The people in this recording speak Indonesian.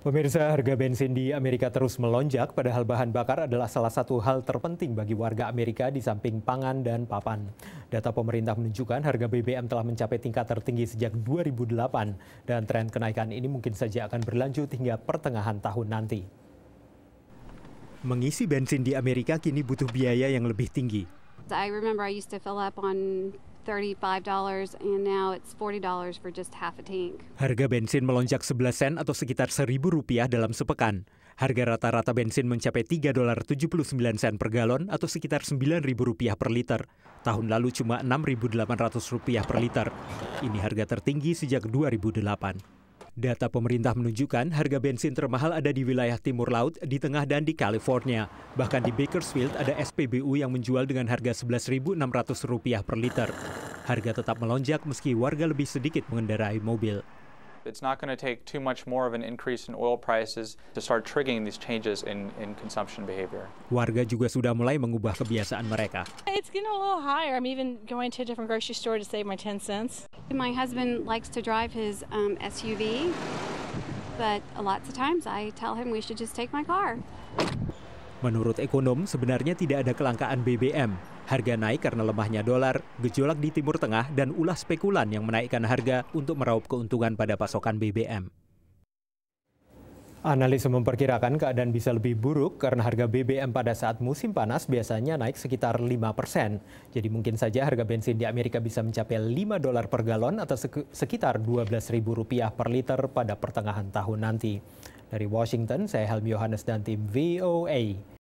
Pemirsa, harga bensin di Amerika terus melonjak, padahal bahan bakar adalah salah satu hal terpenting bagi warga Amerika di samping pangan dan papan. Data pemerintah menunjukkan harga BBM telah mencapai tingkat tertinggi sejak 2008, dan tren kenaikan ini mungkin saja akan berlanjut hingga pertengahan tahun nanti. Mengisi bensin di Amerika kini butuh biaya yang lebih tinggi. I remember I used to fill up on Harga bensin melonjak 11 sen atau sekitar seribu rupiah dalam sepekan. Harga rata-rata bensin mencapai 3 dolar 79 sen per galon atau sekitar sembilan ribu rupiah per liter. Tahun lalu cuma enam 6.800 rupiah per liter. Ini harga tertinggi sejak 2008. Data pemerintah menunjukkan harga bensin termahal ada di wilayah timur laut, di tengah dan di California. Bahkan di Bakersfield ada SPBU yang menjual dengan harga Rp11.600 per liter. Harga tetap melonjak meski warga lebih sedikit mengendarai mobil. It's not going to take too much more of an increase in oil prices to start triggering these changes in, in consumption behavior. Warga juga sudah mulai mengubah kebiasaan mereka. It's getting a little higher. I'm even going to a different grocery store to save my 10 cents. My husband likes to drive his um, SUV, but lots of times I tell him we should just take my car. Menurut ekonom, sebenarnya tidak ada kelangkaan BBM. Harga naik karena lemahnya dolar, gejolak di Timur Tengah, dan ulah spekulan yang menaikkan harga untuk meraup keuntungan pada pasokan BBM. Analis memperkirakan keadaan bisa lebih buruk karena harga BBM pada saat musim panas biasanya naik sekitar 5 persen. Jadi mungkin saja harga bensin di Amerika bisa mencapai 5 dolar per galon atau sekitar 12 ribu rupiah per liter pada pertengahan tahun nanti. Dari Washington, saya Helmi Yohanes dan tim VOA.